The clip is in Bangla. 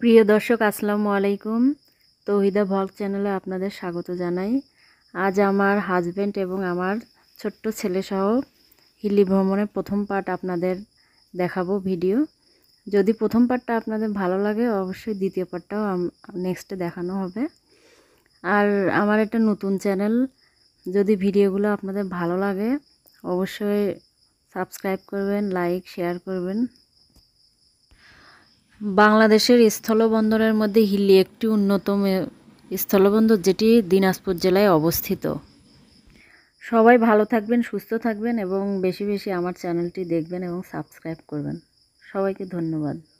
প্রিয় দর্শক আসসালামু আলাইকুম তৌহিদা ভ্লগ চ্যানেলে আপনাদের স্বাগত জানাই আজ আমার হাজব্যান্ড এবং আমার ছোট্ট ছেলেসহ হিলি ভ্রমণের প্রথম পার্ট আপনাদের দেখাবো ভিডিও যদি প্রথম পার্টটা আপনাদের ভালো লাগে অবশ্যই দ্বিতীয় পার্টটাও নেক্সটে দেখানো হবে আর আমার একটা নতুন চ্যানেল যদি ভিডিওগুলো আপনাদের ভালো লাগে অবশ্যই সাবস্ক্রাইব করবেন লাইক শেয়ার করবেন বাংলাদেশের স্থলবন্দরের মধ্যে হিলি একটি অন্যতম স্থলবন্দর যেটি দিনাজপুর জেলায় অবস্থিত সবাই ভালো থাকবেন সুস্থ থাকবেন এবং বেশি বেশি আমার চ্যানেলটি দেখবেন এবং সাবস্ক্রাইব করবেন সবাইকে ধন্যবাদ